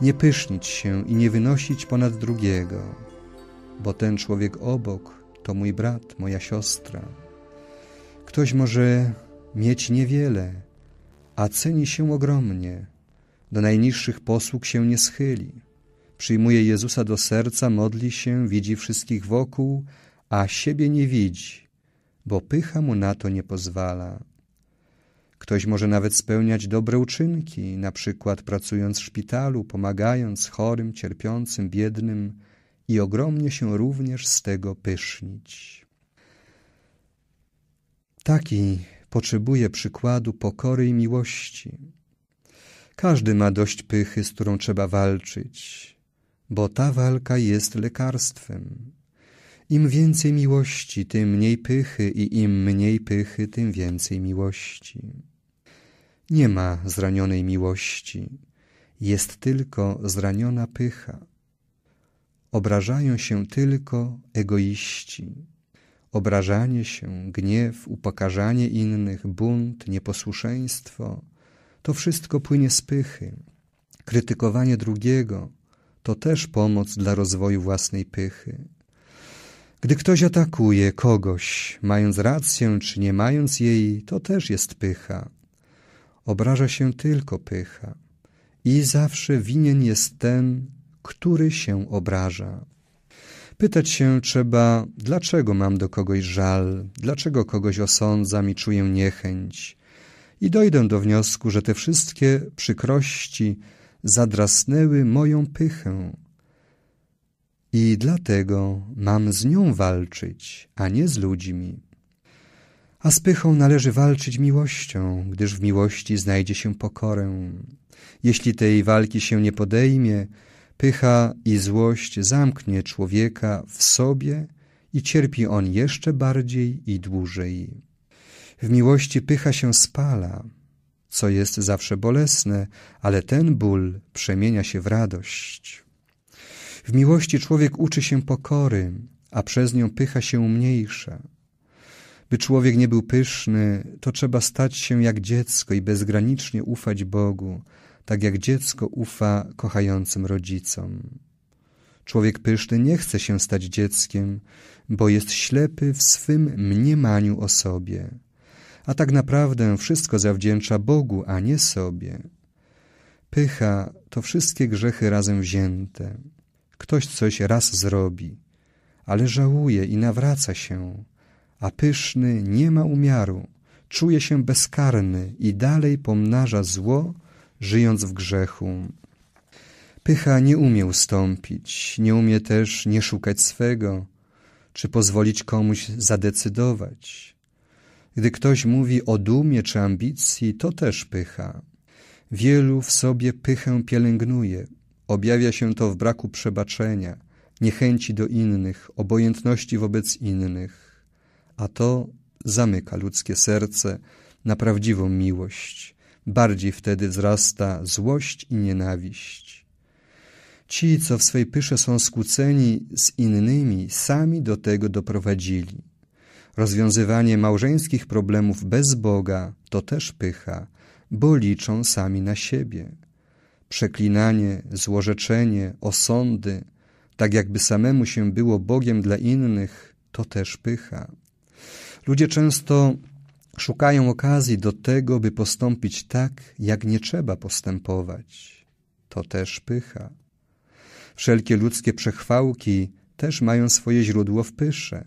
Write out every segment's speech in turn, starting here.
nie pysznić się i nie wynosić ponad drugiego, bo ten człowiek obok to mój brat, moja siostra. Ktoś może mieć niewiele, a ceni się ogromnie, do najniższych posług się nie schyli. Przyjmuje Jezusa do serca, modli się, widzi wszystkich wokół, a siebie nie widzi, bo pycha mu na to nie pozwala. Ktoś może nawet spełniać dobre uczynki, na przykład pracując w szpitalu, pomagając chorym, cierpiącym, biednym i ogromnie się również z tego pysznić. Taki potrzebuje przykładu pokory i miłości. Każdy ma dość pychy, z którą trzeba walczyć, bo ta walka jest lekarstwem. Im więcej miłości, tym mniej pychy i im mniej pychy, tym więcej miłości. Nie ma zranionej miłości, jest tylko zraniona pycha. Obrażają się tylko egoiści. Obrażanie się, gniew, upokarzanie innych, bunt, nieposłuszeństwo to wszystko płynie z pychy. Krytykowanie drugiego to też pomoc dla rozwoju własnej pychy. Gdy ktoś atakuje kogoś, mając rację czy nie mając jej, to też jest pycha obraża się tylko pycha i zawsze winien jest ten, który się obraża. Pytać się trzeba, dlaczego mam do kogoś żal, dlaczego kogoś osądzam i czuję niechęć. I dojdę do wniosku, że te wszystkie przykrości zadrasnęły moją pychę. I dlatego mam z nią walczyć, a nie z ludźmi. A z pychą należy walczyć miłością, gdyż w miłości znajdzie się pokorę. Jeśli tej walki się nie podejmie, pycha i złość zamknie człowieka w sobie i cierpi on jeszcze bardziej i dłużej. W miłości pycha się spala, co jest zawsze bolesne, ale ten ból przemienia się w radość. W miłości człowiek uczy się pokory, a przez nią pycha się umniejsza. By człowiek nie był pyszny, to trzeba stać się jak dziecko i bezgranicznie ufać Bogu, tak jak dziecko ufa kochającym rodzicom. Człowiek pyszny nie chce się stać dzieckiem, bo jest ślepy w swym mniemaniu o sobie. A tak naprawdę wszystko zawdzięcza Bogu, a nie sobie. Pycha to wszystkie grzechy razem wzięte. Ktoś coś raz zrobi, ale żałuje i nawraca się a pyszny nie ma umiaru, czuje się bezkarny i dalej pomnaża zło, żyjąc w grzechu. Pycha nie umie ustąpić, nie umie też nie szukać swego, czy pozwolić komuś zadecydować. Gdy ktoś mówi o dumie czy ambicji, to też pycha. Wielu w sobie pychę pielęgnuje. Objawia się to w braku przebaczenia, niechęci do innych, obojętności wobec innych a to zamyka ludzkie serce na prawdziwą miłość. Bardziej wtedy wzrasta złość i nienawiść. Ci, co w swej pysze są skłóceni z innymi, sami do tego doprowadzili. Rozwiązywanie małżeńskich problemów bez Boga to też pycha, bo liczą sami na siebie. Przeklinanie, złorzeczenie, osądy, tak jakby samemu się było Bogiem dla innych, to też pycha. Ludzie często szukają okazji do tego, by postąpić tak, jak nie trzeba postępować. To też pycha. Wszelkie ludzkie przechwałki też mają swoje źródło w pysze.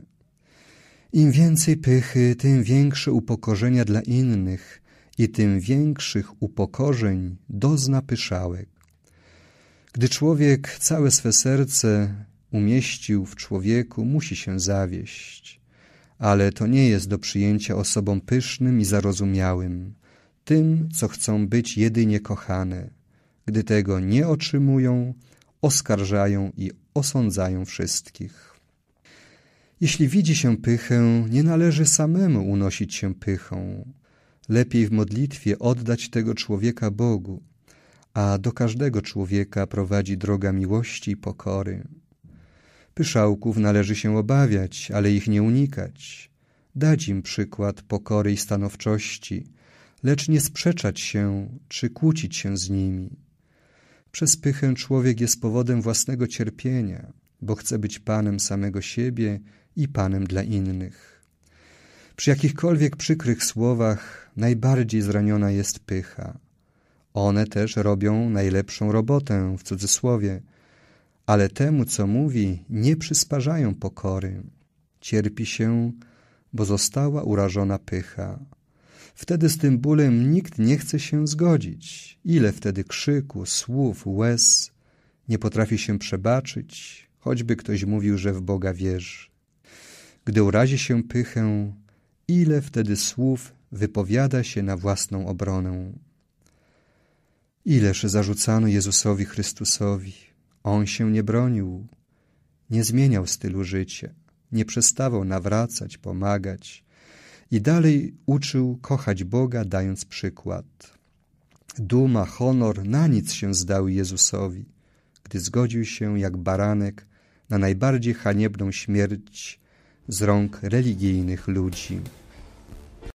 Im więcej pychy, tym większe upokorzenia dla innych i tym większych upokorzeń dozna pyszałek. Gdy człowiek całe swe serce umieścił w człowieku, musi się zawieść ale to nie jest do przyjęcia osobom pysznym i zarozumiałym, tym, co chcą być jedynie kochane. Gdy tego nie otrzymują, oskarżają i osądzają wszystkich. Jeśli widzi się pychę, nie należy samemu unosić się pychą. Lepiej w modlitwie oddać tego człowieka Bogu, a do każdego człowieka prowadzi droga miłości i pokory. Pyszałków należy się obawiać, ale ich nie unikać. Dać im przykład pokory i stanowczości, lecz nie sprzeczać się czy kłócić się z nimi. Przez pychę człowiek jest powodem własnego cierpienia, bo chce być panem samego siebie i panem dla innych. Przy jakichkolwiek przykrych słowach najbardziej zraniona jest pycha. One też robią najlepszą robotę, w cudzysłowie – ale temu, co mówi, nie przysparzają pokory. Cierpi się, bo została urażona pycha. Wtedy z tym bólem nikt nie chce się zgodzić. Ile wtedy krzyku, słów, łez nie potrafi się przebaczyć, choćby ktoś mówił, że w Boga wierzy. Gdy urazi się pychę, ile wtedy słów wypowiada się na własną obronę. Ileż zarzucano Jezusowi Chrystusowi, on się nie bronił, nie zmieniał stylu życia, nie przestawał nawracać, pomagać i dalej uczył kochać Boga, dając przykład. Duma, honor na nic się zdały Jezusowi, gdy zgodził się jak baranek na najbardziej haniebną śmierć z rąk religijnych ludzi.